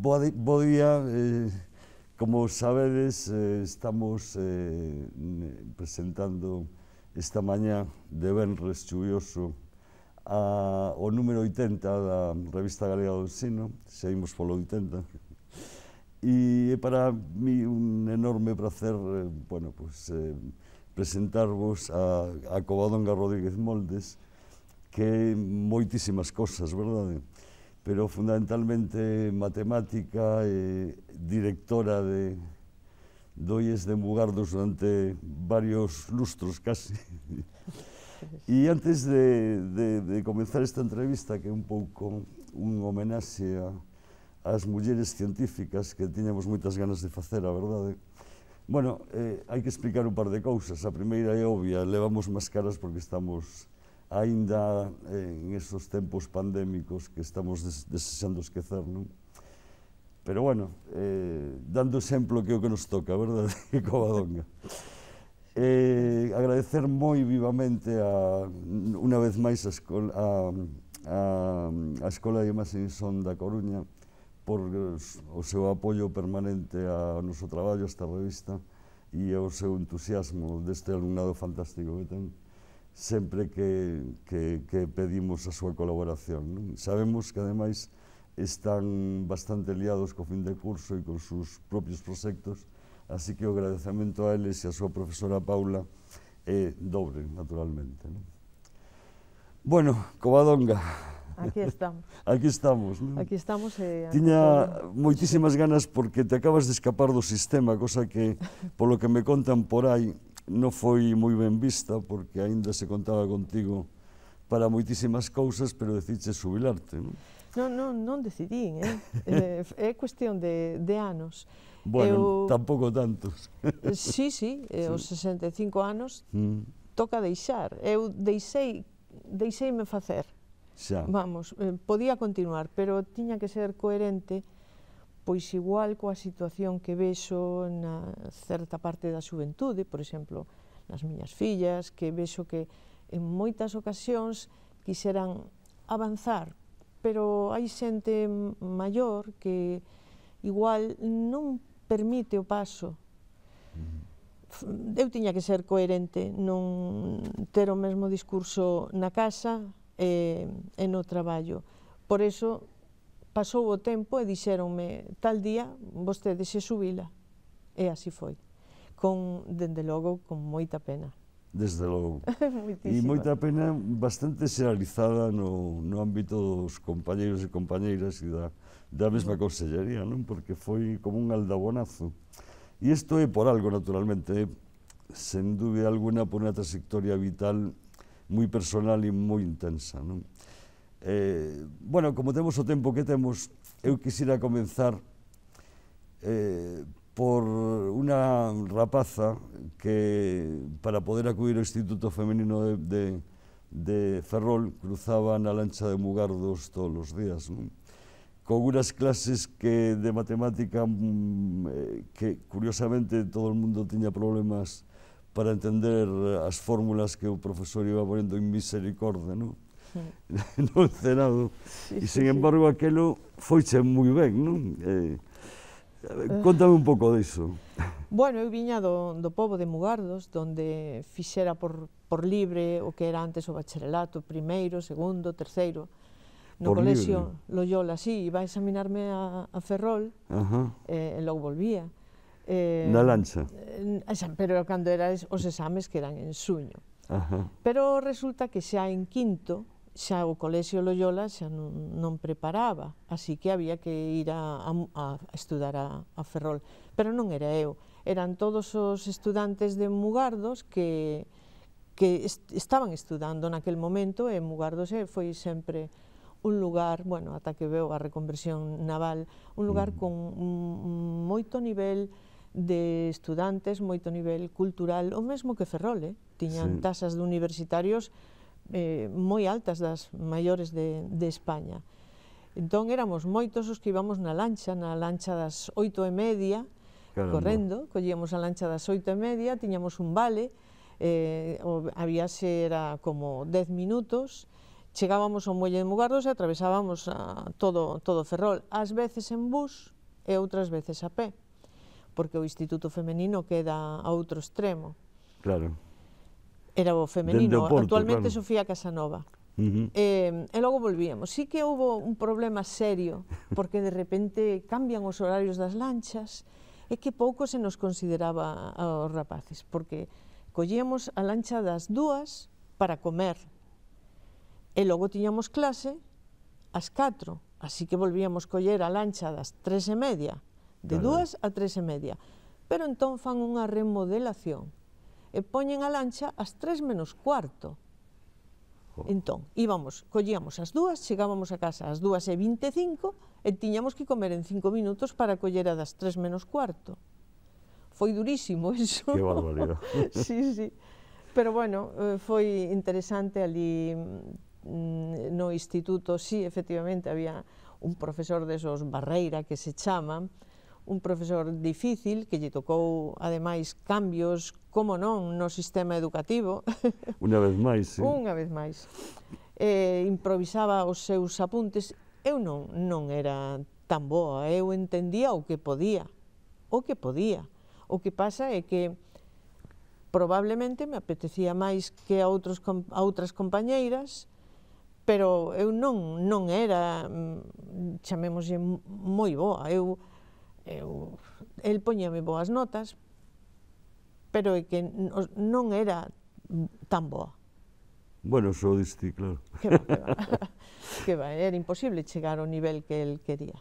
bo, bo día, eh, como sabedes, eh, estamos eh, presentando esta mañá de Ben Chuvioso a, o número 80 da Revista Galega do Ensino, seguimos polo 80, e é para mí un enorme placer eh, bueno, pues, eh, presentarvos a, a Covadonga Rodríguez Moldes, que moitísimas cosas, verdade? pero fundamentalmente matemática e eh, directora de doies de Mugardos durante varios lustros casi. e antes de, de, de comenzar esta entrevista, que é un pouco un homenaxe ás mulleres científicas que tiñamos moitas ganas de facer, a verdade, Bueno, eh, hai que explicar un par de cousas. A primeira é obvia, levamos máscaras porque estamos ainda en estes tempos pandémicos que estamos des desexando esquecer, non? Pero bueno, eh, dando exemplo que é o que nos toca, verdade, Covadonga. Eh, agradecer moi vivamente a, unha vez máis a, a, a, a Escola de Son da Coruña por o seu apoio permanente ao noso traballo, a esta revista, e ao seu entusiasmo deste alumnado fantástico que ten sempre que, que, que pedimos a súa colaboración. Non? Sabemos que, ademais, están bastante liados co fin de curso e con sus propios proxectos, así que o agradecemento a eles e a súa profesora Paula é dobre, naturalmente. Non? Bueno, Covadonga. Aquí estamos. Aquí estamos. Non? Aquí estamos. E... Tiña moitísimas ganas porque te acabas de escapar do sistema, cosa que, polo que me contan por aí, non foi moi ben vista porque aínda se contaba contigo para moitísimas cousas, pero decidiste subilarte, non? Non, non, non decidín, eh? eh é cuestión de, de anos. Bueno, eu... tampouco tantos. Sí, sí, eh, sí. aos 65 anos mm. toca deixar. Eu deixei, deixeime facer. Xa. Vamos, eh, podía continuar, pero tiña que ser coherente Pois igual coa situación que vexo na certa parte da xuventude, por exemplo, nas miñas fillas, que vexo que en moitas ocasións quixeran avanzar, pero hai xente maior que igual non permite o paso. Mm-hmm. Eu tiña que ser coherente, non ter o mesmo discurso na casa e, eh, e no traballo. Por eso pasou o tempo e dixeronme tal día vostede se subila. E así foi. Con, dende logo, con moita pena. Desde logo. e moita pena bastante xeralizada no, no ámbito dos compañeiros e compañeiras e da, da mesma consellería, non? Porque foi como un aldabonazo. E isto é por algo, naturalmente, eh. sen dúbida alguna por unha trayectoria vital moi personal e moi intensa, non? Eh, bueno, como temos o tempo que temos, eu quisiera comenzar eh, por unha rapaza que para poder acudir ao Instituto Femenino de, de, de Ferrol cruzaba na lancha de Mugardos todos os días, non? con unhas clases que de matemática mm, eh, que curiosamente todo o mundo tiña problemas para entender as fórmulas que o profesor iba ponendo en misericordia, non? non cenado. Sí, e, sen embargo, aquelo foiche moi ben, non? Eh, eh, Contame un pouco diso. Bueno, eu viña do, do povo de Mugardos, donde fixera por, por libre o que era antes o bacharelato, primeiro, segundo, terceiro, no por colexio libre. Loyola, sí, iba a examinarme a, a Ferrol, Ajá. Eh, e logo volvía. Eh, Na lancha? Eh, pero cando eran os exames que eran en suño. Ajá. Pero resulta que xa en quinto, xa o Colexio Loyola xa non, non preparaba, así que había que ir a, a, a estudar a, a Ferrol. Pero non era eu, eran todos os estudantes de Mugardos que, que est estaban estudando naquel momento e Mugardos eh, foi sempre un lugar, bueno, ata que veo a reconversión naval, un lugar mm. con moito nivel de estudantes, moito nivel cultural, o mesmo que Ferrol, eh? tiñan sí. tasas de universitarios eh, moi altas das maiores de, de España. Entón éramos moitos os que íbamos na lancha, na lancha das oito e media, Caramba. correndo, collíamos a lancha das oito e media, tiñamos un vale, eh, o, viaxe era como dez minutos, chegábamos ao muelle de Mugardos e atravesábamos a, ah, todo, todo Ferrol, ás veces en bus e outras veces a pé, porque o Instituto Femenino queda a outro extremo. Claro. Era o femenino, Porto, actualmente claro. Sofía Casanova. Uh -huh. eh, e logo volvíamos. Sí que houve un problema serio, porque de repente cambian os horarios das lanchas, e que pouco se nos consideraba aos rapaces, porque collíamos a lancha das dúas para comer, e logo tiñamos clase ás 4, así que volvíamos coller a lancha das 3 e media, de 2 dúas a 3 e media. Pero entón fan unha remodelación e poñen a lancha ás 3 menos cuarto. Entón, íbamos, collíamos as dúas, chegábamos a casa ás dúas e vinte e tiñamos que comer en 5 minutos para coller a das 3 menos cuarto. Foi durísimo iso. Que barbaridade. sí, sí. Pero bueno, eh, foi interesante ali mm, no instituto, sí, efectivamente, había un profesor desos Barreira que se chama, un profesor difícil que lle tocou ademais cambios, como non, no sistema educativo. Unha vez máis, sí. Unha vez máis. Eh, improvisaba os seus apuntes. Eu non, non era tan boa, eu entendía o que podía, o que podía. O que pasa é que probablemente me apetecía máis que a, outros, a outras compañeiras, pero eu non, non era, mm, chamémoslle, moi boa. Eu eu, el poñame boas notas, pero é que non era tan boa. Bueno, só diste, claro. Que va, que va. que va, era imposible chegar ao nivel que el quería.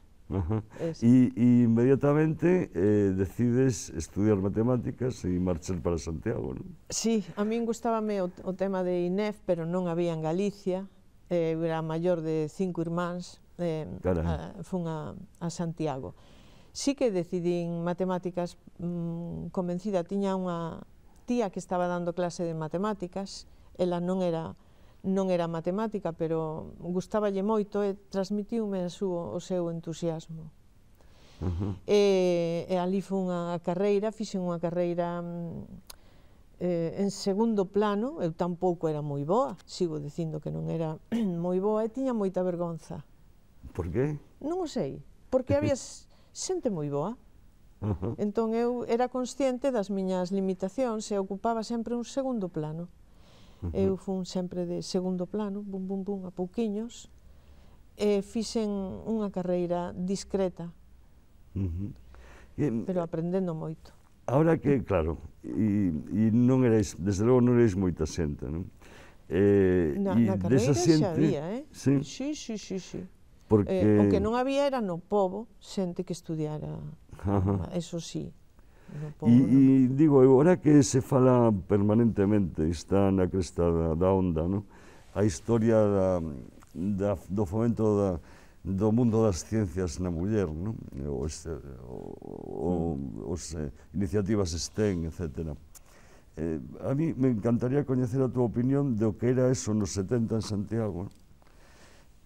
E Y, inmediatamente eh, decides estudiar matemáticas e marchar para Santiago, non? Sí, a min gustábame o, o tema de INEF, pero non había en Galicia. Eh, era maior de cinco irmáns, eh, a, fun a, a Santiago sí que decidín matemáticas mmm, convencida. Tiña unha tía que estaba dando clase de matemáticas, ela non era non era matemática, pero gustáballe moito e transmitiume a súa, o seu entusiasmo. Uh -huh. e, e ali foi unha carreira, fixen unha carreira mm, eh, en segundo plano, eu tampouco era moi boa, sigo dicindo que non era moi boa e tiña moita vergonza. Por qué? Non o sei, porque habías xente moi boa. Uh -huh. Entón eu era consciente das miñas limitacións e ocupaba sempre un segundo plano. Uh -huh. Eu fun sempre de segundo plano, bum bum bum a pouquiños, e fixen unha carreira discreta. Uh -huh. e, mm, pero aprendendo moito. Ahora que, claro, e, e non erais, desde logo non erais moita xente, non? Eh, na, na carreira xente, xa había, eh? Sí, sí, sí, sí. sí. Porque... Eh, o que non había era no povo xente que estudiara, Ajá. eso sí. No e, no digo, agora que se fala permanentemente, está na cresta da, da onda, no? a historia da, da, do fomento da, do mundo das ciencias na muller, o, este, o, o, os eh, iniciativas STEM, etc. Eh, a mí me encantaría coñecer a túa opinión do que era eso nos 70 en Santiago. no?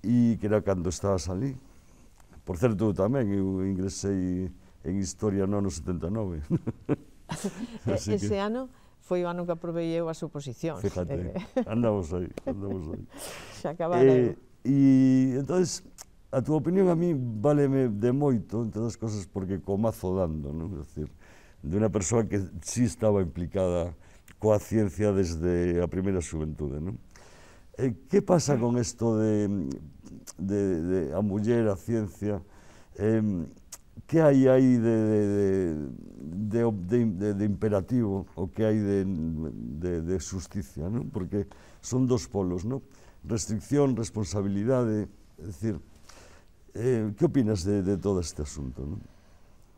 e que era cando estabas ali. Por certo, tamén eu ingresei en Historia no ano 79. Ese que... ano foi o ano que aprovei eu as oposicións. Fíjate, eh, andamos aí, andamos aí. Xa acabara eh, E entón, a túa opinión a mí vale de moito, entre as cousas, porque comazo dando, non? É dicir, de unha persoa que sí estaba implicada coa ciencia desde a primeira xuventude, non? Eh, que pasa con isto de, de, de a muller, a ciencia? Eh, que hai aí de, de, de, de, de, de imperativo o que hai de, de, de justicia, non? Porque son dos polos, non? Restricción, responsabilidade, é dicir, eh, que opinas de, de todo este asunto, non?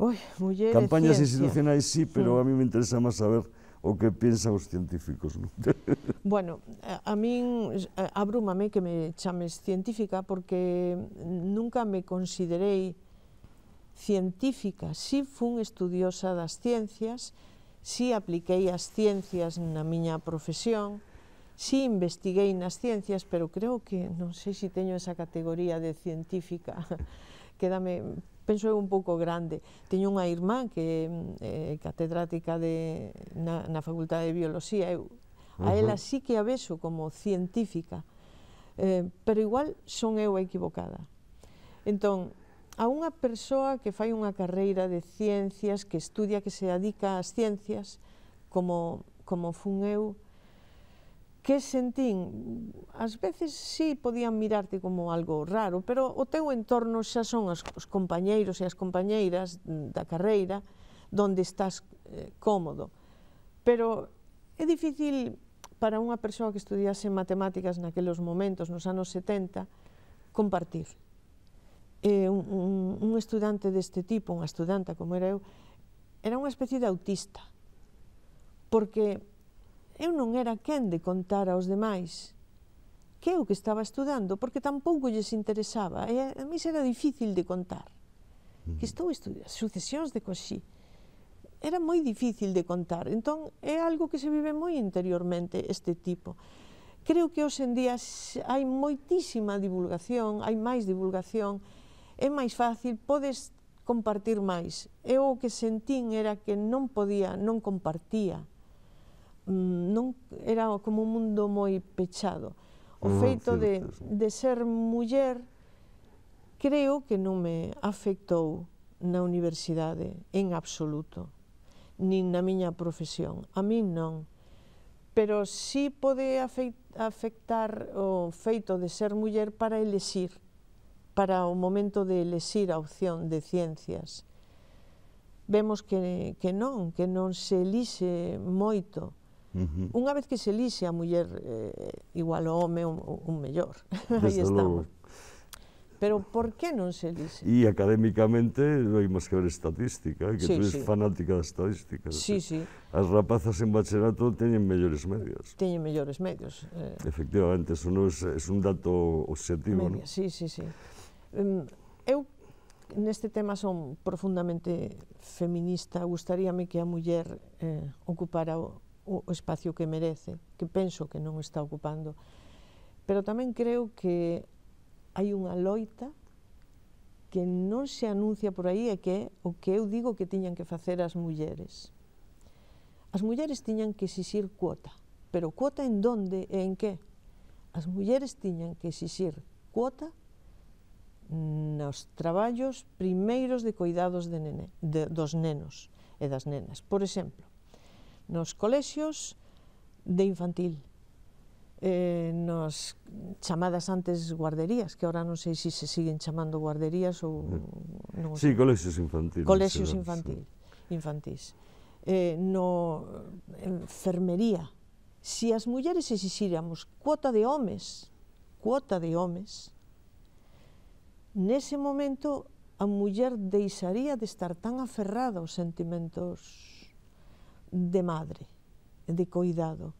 Oi, muller Campañas institucionais sí, pero a mí me interesa máis saber o que pensan os científicos. Non? Bueno, a min abrúmame que me chames científica porque nunca me considerei científica. Si fun estudiosa das ciencias, si apliquei as ciencias na miña profesión, si investiguei nas ciencias, pero creo que non sei se si teño esa categoría de científica. Quédame penso eu un pouco grande. Teño unha irmá que é eh, catedrática de, na, na Facultade de Biología, eu a ela sí que a vexo como científica, eh, pero igual son eu a equivocada. Entón, a unha persoa que fai unha carreira de ciencias, que estudia, que se adica ás ciencias, como, como fun eu, que sentín, ás veces sí podían mirarte como algo raro, pero o teu entorno xa son as, os compañeiros e as compañeiras da carreira donde estás eh, cómodo. Pero é difícil para unha persoa que estudiase matemáticas naqueles momentos, nos anos 70, compartir. Eh, un, un, un estudante deste tipo, unha estudanta como era eu, era unha especie de autista, porque eu non era quen de contar aos demais que é o que estaba estudando, porque tampouco lles interesaba, e a, mí mí era difícil de contar. Que estou estudando sucesións de coxí. Era moi difícil de contar, entón é algo que se vive moi interiormente este tipo. Creo que hoxe en día hai moitísima divulgación, hai máis divulgación, é máis fácil, podes compartir máis. Eu o que sentín era que non podía, non compartía Mm, non era como un mundo moi pechado. O feito de, de ser muller creo que non me afectou na universidade en absoluto, nin na miña profesión. A min non. Pero sí pode afectar o feito de ser muller para elexir, para o momento de elexir a opción de ciencias vemos que, que non, que non se elixe moito. -huh. Unha vez que se lixe a muller eh, igual ao home un, un mellor. Aí estamos. Logo. Pero por que non se lixe? E académicamente máis que ver estatística, que sí, tú sí. fanática da estadística. Sí, sí. As rapazas en bachillerato teñen mellores medios. Teñen mellores medios. Eh... Efectivamente, eso non é, un dato objetivo. Media, ¿no? Sí, sí, sí. Um, eu neste tema son profundamente feminista, gustaríame que a muller eh, ocupara o, o espacio que merece, que penso que non está ocupando. Pero tamén creo que hai unha loita que non se anuncia por aí e que é o que eu digo que tiñan que facer as mulleres. As mulleres tiñan que exixir cuota, pero cuota en donde e en que? As mulleres tiñan que exixir cuota nos traballos primeiros de cuidados de nene, de, dos nenos e das nenas. Por exemplo, nos colexios de infantil, eh, nos chamadas antes guarderías, que ahora non sei se se siguen chamando guarderías ou... Mm. Non sí, colexios infantiles. Colexios será, infantil, sí. infantís. Eh, no enfermería. se as mulleres exixíramos cuota de homes, cuota de homes, nese momento a muller deixaría de estar tan aferrada aos sentimentos de madre, de coidado,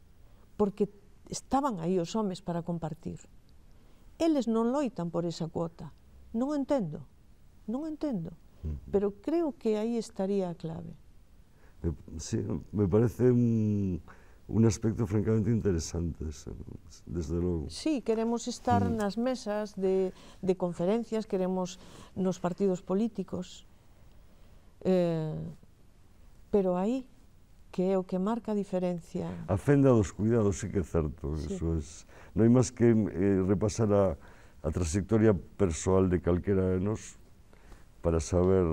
porque estaban aí os homes para compartir. Eles non loitan por esa cuota. Non entendo, non entendo. Pero creo que aí estaría a clave. Sí, me parece un, un aspecto francamente interesante, desde logo. Sí, queremos estar mm. nas mesas de, de conferencias, queremos nos partidos políticos, eh, pero aí que é o que marca a diferencia. A fenda dos cuidados sí que é certo, sí. eso es. Non hai máis que eh, repasar a, a trayectoria persoal de calquera de nos para saber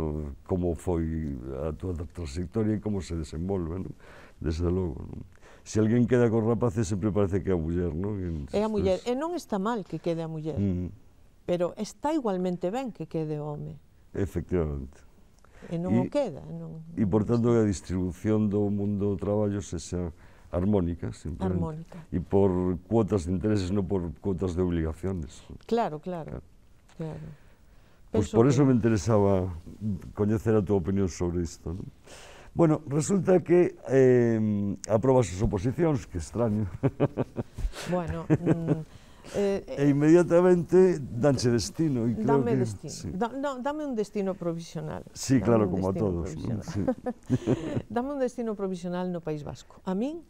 como foi a tua trayectoria e como se desenvolve, ¿no? desde logo. ¿no? Se alguén queda con rapaces sempre parece que é a muller, non? É a muller, e non está mal que quede a muller, mm. pero está igualmente ben que quede o home. Efectivamente. E non e, o queda. Non, e, portanto, a distribución do mundo do traballo se xa armónica, simplemente. Armónica. E por cuotas de intereses, non por cuotas de obligaciones. Claro, claro. claro. claro. Pois pues por eso que... me interesaba coñecer a túa opinión sobre isto. Non? Bueno, resulta que eh, aprobas as oposicións, que extraño. Bueno, mm, Eh, e inmediatamente danse destino. E creo dame que, destino. Sí. Da, no, dame un destino provisional. Sí, dame claro, como a todos. ¿no? Sí. dame un destino provisional no País Vasco. A min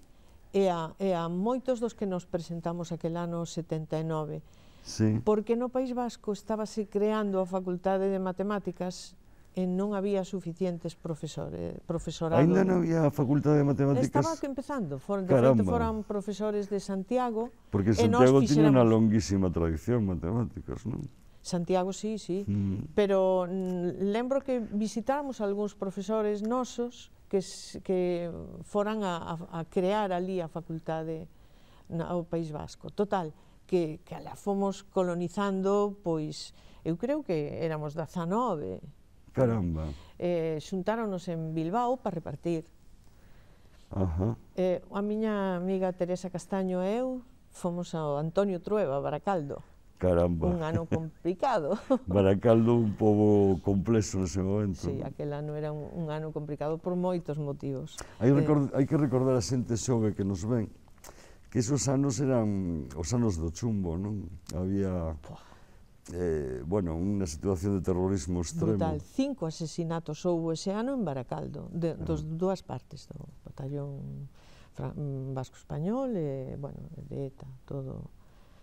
e a, e a moitos dos que nos presentamos aquel ano 79. Sí. Porque no País Vasco estábase creando a Facultade de Matemáticas e non había suficientes profesores, eh, profesorado. Ainda non había a Facultade de Matemáticas. Estaba que empezando, foron, de Caramba. feito foran profesores de Santiago. Porque Santiago tiña unha longuísima tradición matemáticas, non? Santiago sí, sí, mm. pero mm, lembro que visitáramos algúns profesores nosos que, que foran a, a crear ali a facultade na, ao País Vasco. Total, que, que a la fomos colonizando, pois, eu creo que éramos 19, Caramba. Eh, xuntáronos en Bilbao para repartir. Ajá. Eh, a miña amiga Teresa Castaño e eu fomos ao Antonio Trueba, Baracaldo. Caramba. Un ano complicado. Baracaldo un pobo complexo nese momento. Sí, aquel ano era un, un ano complicado por moitos motivos. Hai, eh, record, hai que recordar a xente xove que nos ven que esos anos eran os anos do chumbo, non? Había... Poh eh, bueno, unha situación de terrorismo extremo. Brutal. Cinco asesinatos houve ese ano en Baracaldo, de, ah. dos dúas partes do batallón mm, vasco-español e, bueno, de ETA, todo.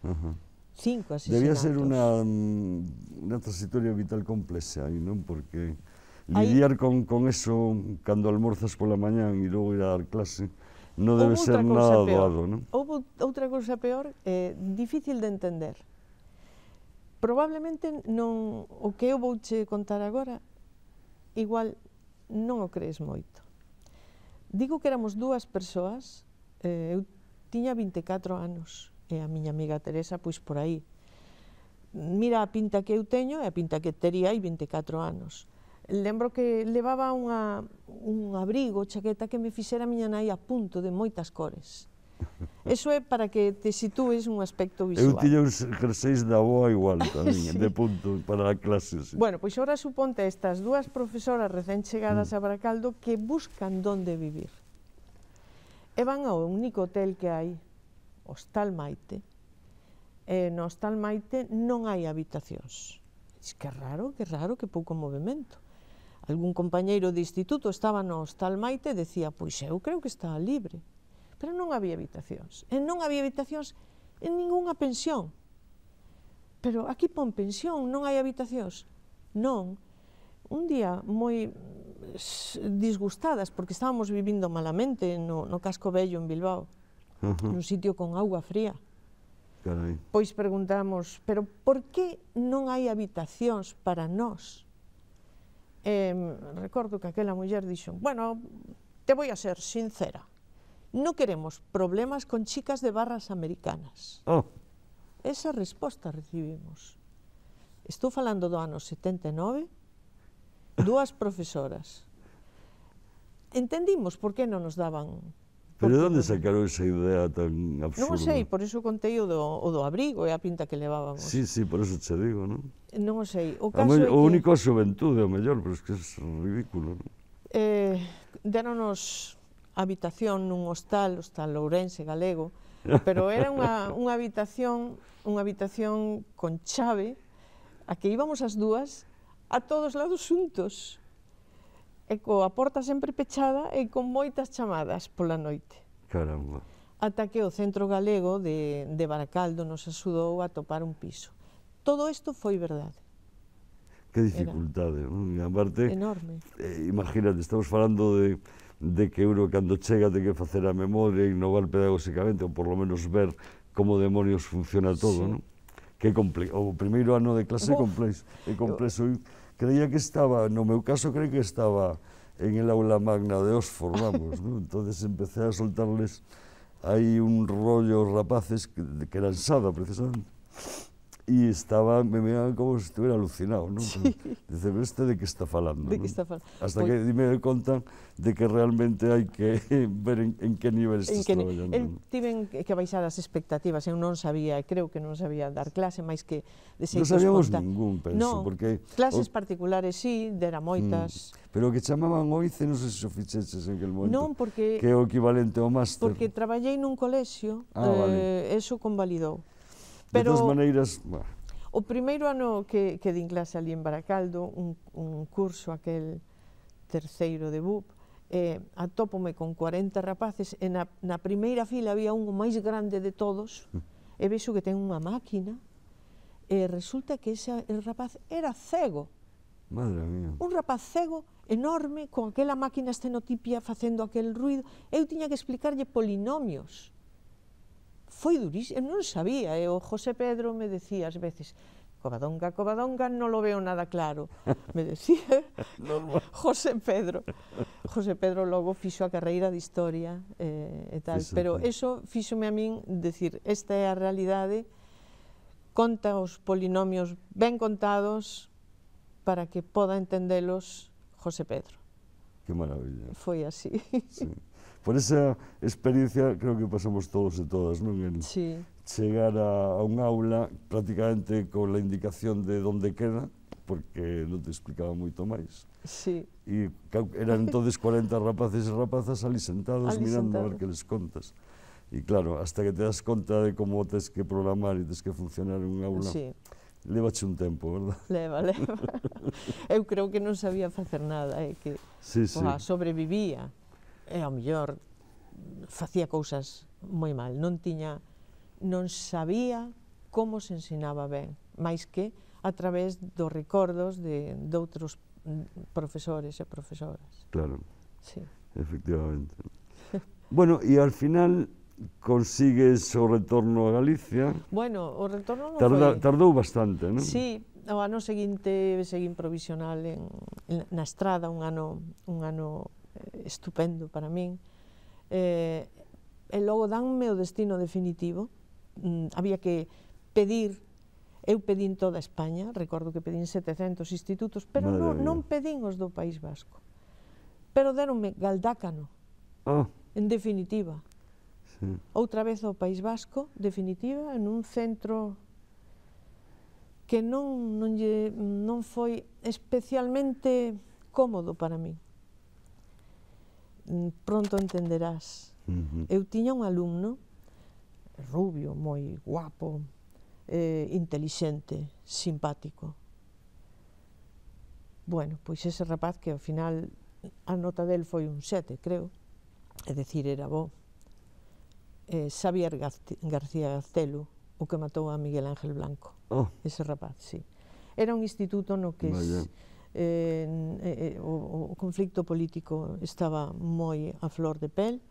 Uh -huh. Cinco asesinatos. Debía ser unha, unha mm, transitoria vital complexa, aí, non? Porque lidiar con, con eso cando almorzas pola mañán e logo ir a dar clase non debe ser nada doado, non? Houve outra cousa peor, eh, difícil de entender probablemente non o que eu vou che contar agora igual non o crees moito. Digo que éramos dúas persoas, eh, eu tiña 24 anos e a miña amiga Teresa pois por aí. Mira a pinta que eu teño e a pinta que tería hai 24 anos. Lembro que levaba unha, un abrigo, chaqueta que me fixera a miña nai a punto de moitas cores. Eso é para que te sitúes un aspecto visual. Eu tiño uns jerseis da boa igual tamén, sí. de punto para a clase. Sí. Bueno, pois ora suponte estas dúas profesoras recén chegadas mm. a Bracaldo que buscan donde vivir. E van ao único hotel que hai, Hostal Maite. E no Hostal Maite non hai habitacións. Dix, que raro, que raro, que pouco movimento. Algún compañeiro de instituto estaba no Hostal Maite e decía, pois eu creo que está libre pero non había habitacións. E non había habitacións en ningunha pensión. Pero aquí pon pensión, non hai habitacións. Non. Un día moi disgustadas, porque estábamos vivindo malamente no, no Casco Bello, en Bilbao, uh -huh. nun sitio con agua fría. Carai. Pois preguntamos, pero por que non hai habitacións para nós? Eh, recordo que aquela muller dixo, bueno, te voy a ser sincera. No queremos problemas con chicas de barras americanas. Oh. Esa resposta recibimos. Estou falando do ano 79, dúas profesoras. Entendimos por que non nos daban Pero de onde sacaron esa idea tan absurda? Non sei, por iso contei o do, o do abrigo e a pinta que levábamos. Sí, sí, por iso che digo, non? Non sei. O, caso me, o único é que... a xuventude, o mellor, pero es que é ridículo, non? Eh, deronos habitación nun hostal, hostal lourense galego, pero era unha, unha habitación unha habitación con chave a que íbamos as dúas a todos lados xuntos e coa porta sempre pechada e con moitas chamadas pola noite. Caramba. Ata que o centro galego de, de Baracaldo nos axudou a topar un piso. Todo isto foi verdade. Que dificultade, non? E aparte, Enorme. Eh, imagínate, estamos falando de de que Euro cando chega ten que facer a memoria, innovar pedagóxicamente, ou por lo menos ver como demonios funciona todo, sí. non? Que comple o primeiro ano de clase complexo, é complexo. Eu... Creía que estaba, no meu caso, creí que estaba en el aula magna de Oxford, vamos, ¿no? Entonces empecé a soltarles hay un rollo rapaces que, que eran sada, precisamente y estaba, me miraban como si estuviera alucinado, ¿no? Sí. Dice, pero este de qué está falando, ¿De qué está falando? ¿no? Hasta pues, que me contan de que realmente hay que ver en, en qué nivel estás que, traballando. El, eh, ¿no? tiven que baixar as expectativas, eu non sabía, creo que non sabía dar clase, máis que de Non sabíamos conta. ningún, penso, no, porque... clases o... particulares sí, dera moitas... Mm, pero que chamaban oice, non sei se o ficheches en aquel momento, non, porque, que é o equivalente ao máster. Porque traballei nun colexio, ah, eh, vale. eso convalidou. Pero, de todas maneiras... O primeiro ano que, que din clase ali en Baracaldo, un, un curso aquel terceiro de BUP, eh, atópome con 40 rapaces e na, na primeira fila había un máis grande de todos e vexo que ten unha máquina e resulta que ese el rapaz era cego. Madre mía. Un rapaz cego enorme con aquela máquina estenotipia facendo aquel ruido. Eu tiña que explicarlle polinomios foi durísimo, eu non sabía, e o José Pedro me decía ás veces, Covadonga, Covadonga, non lo veo nada claro, me decía José Pedro. José Pedro logo fixo a carreira de Historia eh, e tal, pero eso fíxome a min decir, esta é a realidade, conta os polinomios ben contados para que poda entendelos José Pedro. Que maravilla. Foi así. Sí. Por esa experiencia creo que pasamos todos e todas, non? En sí. chegar a, a un aula prácticamente con la indicación de onde queda, porque non te explicaba moito máis. Sí. E eran entonces 40 rapaces e rapazas ali sentados ali mirando sentado. a ver que les contas. E claro, hasta que te das conta de como tens que programar e tens que funcionar un aula, sí. levache un tempo, verdad? Leva, leva. Eu creo que non sabía facer nada, é eh, que sí, sí. Oa, sobrevivía e ao mellor facía cousas moi mal, non tiña non sabía como se ensinaba ben, máis que a través dos recordos de, de outros profesores e profesoras. Claro. Sí. Efectivamente. bueno, e al final consigues o retorno a Galicia. Bueno, o retorno non Tarda, foi... Tardou bastante, non? Sí, o ano seguinte seguín provisional en, en, na estrada un ano, un ano estupendo para min. Eh, e logo danme o destino definitivo. Mm, había que pedir Eu pedín toda España, recordo que pedín 700 institutos, pero non, non pedín os do País Vasco. Pero deronme Galdácano, ah. en definitiva. Sí. Outra vez ao País Vasco, definitiva, en un centro que non, non, lle, non foi especialmente cómodo para min. Mm, pronto entenderás. Uh -huh. Eu tiña un alumno rubio, moi guapo, eh, inteligente, simpático. Bueno, pois ese rapaz que ao final a nota del foi un sete, creo, é dicir, era bo. Eh, Xavier García Gaztelu, o que matou a Miguel Ángel Blanco, oh. ese rapaz, sí. Era un instituto no que... Vaya eh, eh, o, o conflicto político estaba moi a flor de pel,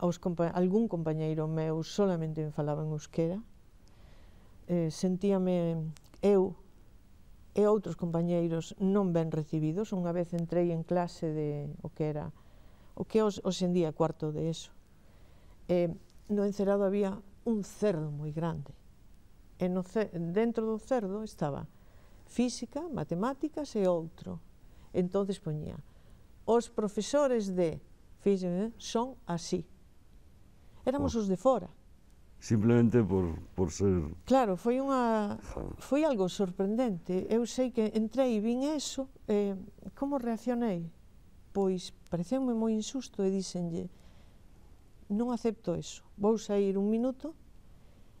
aos compa algún compañeiro meu solamente me falaba en euskera, eh, sentíame eu e outros compañeiros non ben recibidos. Unha vez entrei en clase de o que era o que os, os en día cuarto de eso. Eh, no encerado había un cerdo moi grande. E no, dentro do cerdo estaba física, matemáticas e outro. Entonces poñía, os profesores de física eh, son así. Éramos oh. os de fora. Simplemente por, por ser... Claro, foi unha... Foi algo sorprendente. Eu sei que entrei e vin eso. Eh, como reaccionei? Pois pareceume moi insusto e dixenlle non acepto eso. Vou sair un minuto,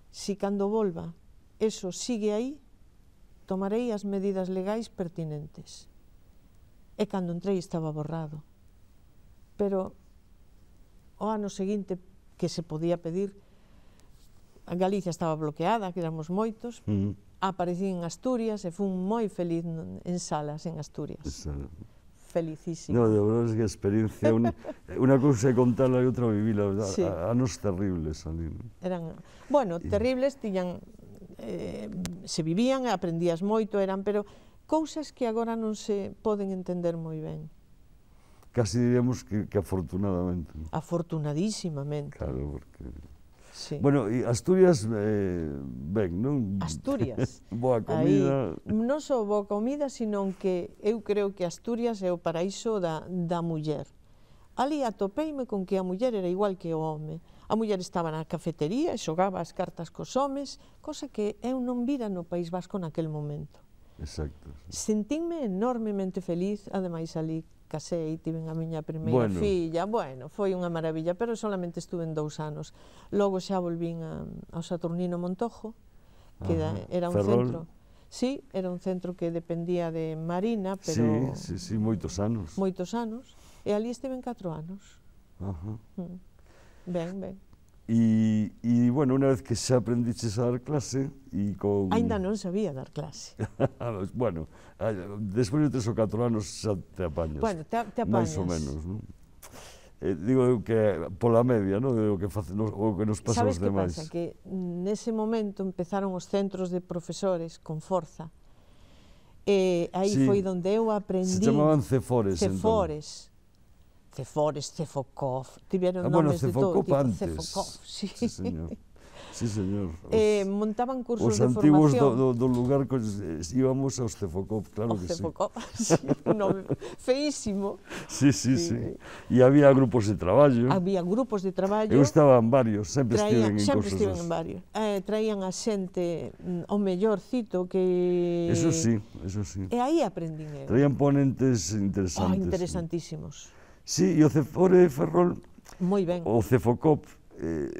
si cando volva eso sigue aí, tomarei as medidas legais pertinentes. E cando entrei estaba borrado. Pero o ano seguinte que se podía pedir, a Galicia estaba bloqueada, que éramos moitos, mm. -hmm. en Asturias e fun moi feliz en salas en Asturias. Felicísimo. No, de verdad es que a experiencia, un, unha cousa é contarla e outra vivila, sí. anos terribles, Salín. Eran, bueno, terribles, tiñan eh, se vivían, aprendías moito, eran, pero cousas que agora non se poden entender moi ben. Casi diríamos que, que afortunadamente. Afortunadísimamente. Claro, porque... Sí. Bueno, e Asturias, eh, ben, non? Asturias. boa comida. Aí, non só boa comida, sino que eu creo que Asturias é o paraíso da, da muller. Ali atopeime con que a muller era igual que o home. A muller estaba na cafetería e xogaba as cartas cos homes, cosa que eu non vira no País Vasco naquel momento. Exacto. Sentíme enormemente feliz, ademais ali casei, tiven a miña primeira bueno. filla, bueno, foi unha maravilla, pero solamente estuve en dous anos. Logo xa volvín a, ao Saturnino Montojo, que Ajá. era un Ferrol. centro Sí, era un centro que dependía de Marina, pero... Sí, sí, sí, moitos anos. Moitos anos. E ali estiven catro anos. Ajá. Mm. Ben, ben. E, e, bueno, unha vez que xa aprendiches a dar clase e con... Ainda non sabía dar clase. bueno, despois de tres ou catro anos xa te apañas. Bueno, te, te apañas. Mais ou menos, non? Eh, digo que pola media, non? O que, face, no, o que nos pasa aos demais. Sabes que pasa? Que nese momento empezaron os centros de profesores con forza. E eh, aí sí. foi onde eu aprendi... Se chamaban Cefores, Cefores. Entón. Cefores, Cefocof, tiveron ah, bueno, nomes de todo. Antes. Cefocof, sí. sí señor. Sí, señor. Os, eh, montaban cursos de formación. Os antigos do, do, do lugar que íbamos aos Cefocop, claro o que Cefocop, sí. sí un nome feísimo. Sí, sí, sí, sí. E había grupos de traballo. Había grupos de traballo. Eu estaba en varios, sempre traían, estiven en sempre estive en varios. Eh, traían a xente mm, o mellor cito que... Eso sí, eso sí. E aí aprendín eu. Traían ponentes ah, interesantes. oh, interesantísimos. Sí. Sí, e o Cefore de Ferrol... Moi ben. O Cefocop, eh,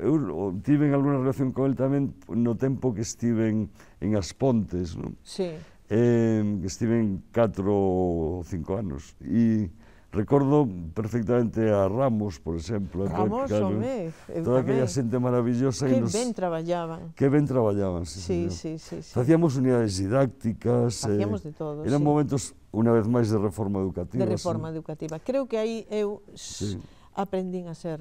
eu tiven alguna relación con el tamén no tempo que estiven en As Pontes, non? Sí. Eh, estiven 4 ou 5 anos. E Recordo perfectamente a Ramos, por exemplo. Ramos, Cano, home, eu Toda aquella xente maravillosa. Que nos, ben traballaban. Que ben traballaban, sí, sí, sí, sí, sí. Facíamos unidades didácticas. Eh, Facíamos eh, de todo, Eran sí. momentos, unha vez máis, de reforma educativa. De reforma sí. educativa. Creo que aí eu sí. aprendín a ser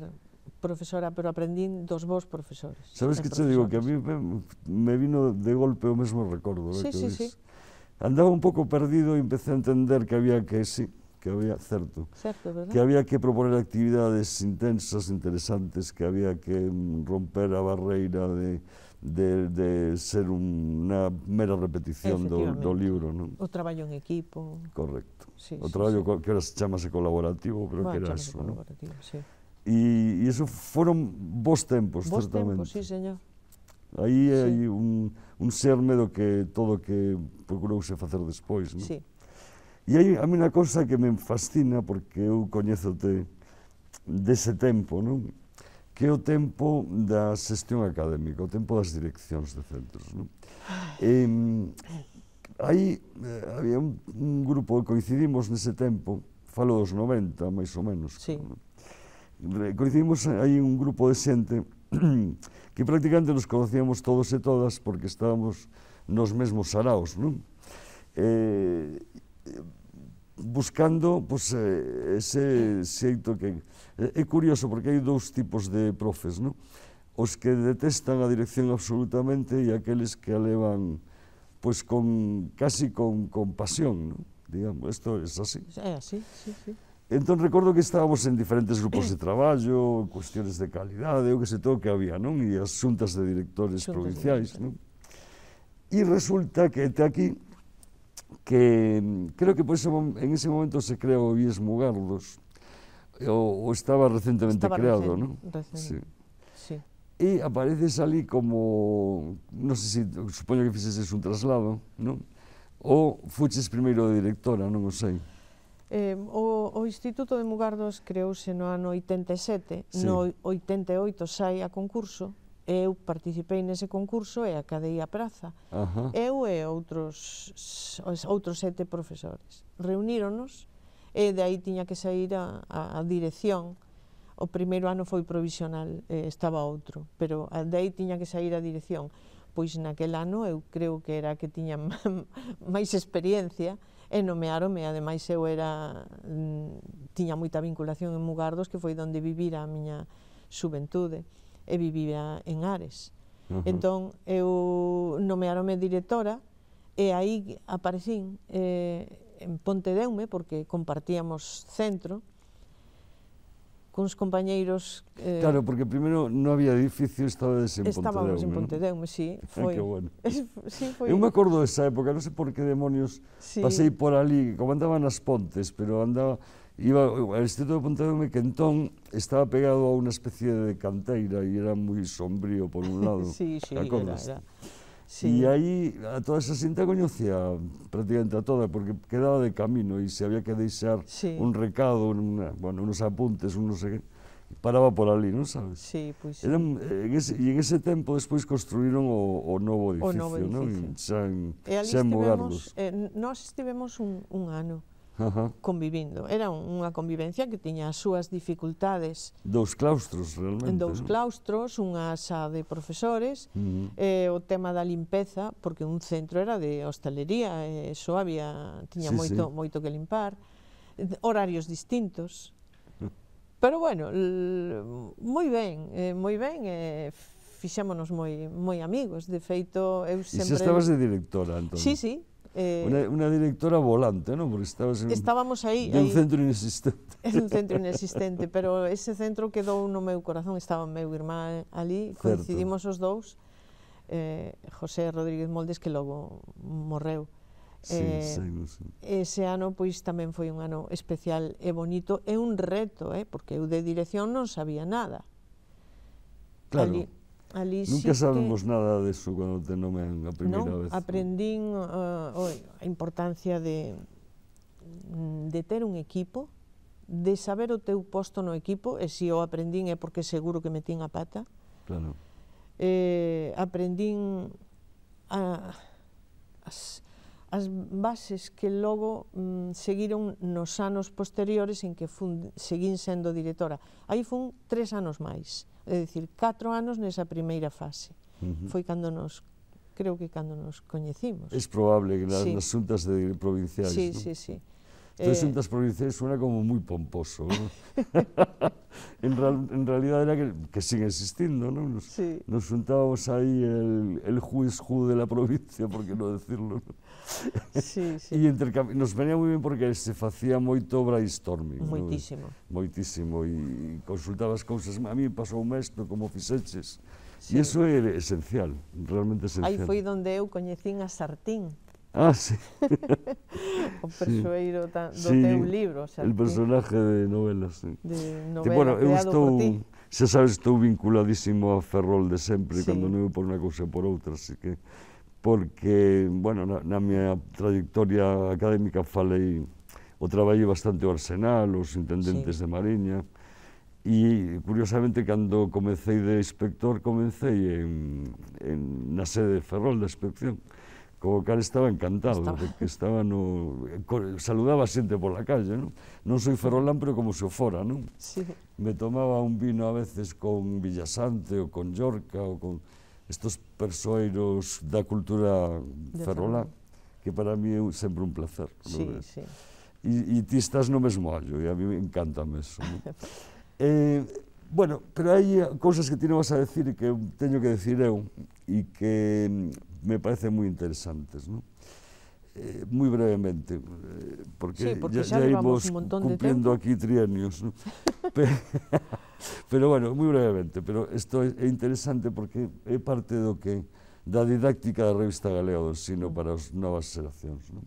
profesora, pero aprendín dos vos profesores. Sabes que te digo, que a mí me, me vino de golpe o mesmo recordo. Sí, eh, sí, sí. Andaba un pouco perdido e empecé a entender que había que, sí, que había, certo, certo ¿verdad? que había que proponer actividades intensas, interesantes, que había que mm, romper a barreira de, de, de ser unha mera repetición do, do libro. Non? O traballo en equipo. Correcto. Sí, o traballo sí, sí. que ahora se chamase colaborativo, pero bueno, que era eso. ¿no? Sí. E iso foron vos tempos, vos certamente. Vos tempos, sí, señor. Aí sí. hai un, un ser do que todo que procurouse facer despois, non? Sí. E hai a unha cousa que me fascina porque eu coñezote dese tempo, non? Que é o tempo da xestión académica, o tempo das direccións de centros, non? E, aí eh, había un, un grupo que coincidimos nese tempo, falo dos 90, máis ou menos. Sí. Non? Coincidimos aí un grupo de xente que prácticamente nos conocíamos todos e todas porque estábamos nos mesmos saraos, non? Eh, buscando pues, eh, ese xeito que... Eh, é curioso porque hai dous tipos de profes, non? Os que detestan a dirección absolutamente e aqueles que a levan pues, con, casi con, con pasión, ¿no? digamos, isto é es así. É así, sí, sí. Entón, recordo que estábamos en diferentes grupos de traballo, cuestiones de calidade, o que se todo que había, non? E as xuntas de directores xuntas provinciais, non? E resulta que te aquí que mm, creo que por ese, en ese momento se creou Vies Mugardos, o, o estaba recentemente estaba creado, recen, ¿no? Recen, sí. sí. E apareces ali como, non sei sé si, se, supoño que fixeses un traslado, non? Ou fuches primeiro de directora, non o sei. Eh, o, o Instituto de Mugardos creouse no ano 87, sí. no 88 sai a concurso, eu participei nese concurso e acadei a praza. Ajá. Eu e outros os outros sete profesores. Reuníronos e de aí tiña que sair a, a, a dirección. O primeiro ano foi provisional, eh, estaba outro, pero de aí tiña que sair a dirección. Pois naquel ano eu creo que era que tiña máis experiencia e nomearome, ademais eu era mm, tiña moita vinculación en Mugardos, que foi onde vivira a miña xuventude e vivía en Ares. Uh -huh. Entón, eu nomearome directora e aí aparecín eh, en Ponte Deume, porque compartíamos centro, cuns compañeiros... Eh, claro, porque primeiro non había edificio, estabades en Estábamos Pontedeume, en Pontedeume, ¿no? sí, ah, foi. que bueno. Es, sí, foi. Eu me acordo desa época, non sei por que demonios sí. pasei por ali, como andaban as pontes, pero andaba Iba, o Instituto de Pontevedra me que entón estaba pegado a unha especie de canteira e era moi sombrío por un lado. sí, sí, acordas? era, era. Sí. E aí a toda esa xente coñecía prácticamente a toda, porque quedaba de camino e se había que deixar sí. un recado, una, bueno, unos apuntes, un non sei que, paraba por ali, non sabes? Sí, pois pues, sí. Eh, en ese, e en ese tempo despois construíron o, o novo edificio, o novo edificio. non? Xa en, e ali xa en estivemos, eh, nós estivemos un, un ano. Ajá. convivindo. Era unha convivencia que tiña as súas dificultades. Dous claustros, realmente. Dous claustros, unha asa de profesores, uh -huh. eh, o tema da limpeza, porque un centro era de hostalería, e eh, só había, tiña sí, moito, sí. moito que limpar, horarios distintos. Pero bueno, moi ben, eh, moi ben, eh, fixémonos moi moi amigos, de feito eu sempre... E xa estabas de directora, entón? Sí, sí, Eh, una, una, directora volante, ¿no? Porque estabas en estábamos aí, de un ahí, centro inexistente. En un centro inexistente, pero ese centro quedou no meu corazón, estaba meu irmán ali, certo. coincidimos os dous, eh, José Rodríguez Moldes, que logo morreu. Sí, eh, sei, sí. Ese ano pois tamén foi un ano especial e bonito, é un reto, eh, porque eu de dirección non sabía nada. Claro. Ali, Ali Nunca sí sabemos que... nada de eso cuando te nomean a primeira no, vez. Aprendín uh, a importancia de, de ter un equipo, de saber o teu posto no equipo, e se si o aprendín é porque seguro que metín a pata. Claro. Eh, aprendín a, a, as bases que logo mm, seguiron nos anos posteriores en que fun, seguín sendo directora. Aí fun tres anos máis, é dicir, catro anos nesa primeira fase. Uh -huh. Foi cando nos creo que cando nos coñecimos. É probable que nas, sí. nas xuntas de provinciais. Sí, ¿no? sí, sí. Entonces, eh... provinciales suena como muy pomposo. ¿no? en, real, en, realidad era que, que sigue existiendo, ¿no? Nos, sí. nos juntábamos ahí el, el juez ju de la provincia, por qué no decirlo. ¿no? sí, sí. E intercambi... nos venía moi ben porque se facía moito brainstorming. Moitísimo. ¿no? Moitísimo. E consultabas cousas. A mí pasoume isto, como fixeches. Sí. E iso é esencial, realmente esencial. Aí foi onde eu coñecín a Sartín. Ah, sí. o persoeiro sí. do sí, teu libro. O sea, el personaje de novelas, sí. De novela, bueno, eu estou, xa sabes, estou vinculadísimo a Ferrol de sempre, sí. cando non por unha cousa por outra, así que porque, bueno, na, na miña trayectoria académica falei, o traballei bastante o Arsenal, os intendentes sí. de Mariña, E, curiosamente, cando comecei de inspector, comecei en, en, na sede de Ferrol da inspección. Uh co cal estaba encantado, estaba... que estaba no... saludaba xente pola calle, non? Non sou ferrolán, pero como se o fora, non? Sí. Me tomaba un vino a veces con Villasante ou con Llorca ou con estos persoeiros da cultura ferrolán, que para mí é sempre un placer. Sí, ves? sí. E, e ti estás no mesmo ollo, e a mí me encanta mesmo. Non? eh, bueno, pero hai cousas que ti non vas a decir e que teño que decir eu, e que me parecen muy interesantes. ¿no? Eh, muy brevemente, eh, porque, ya, ya, cumpliendo aquí trienios. pero, bueno, muy brevemente, pero esto es, interesante porque es parte de lo que da didáctica la revista galeados sino para las nuevas generaciones... ¿no?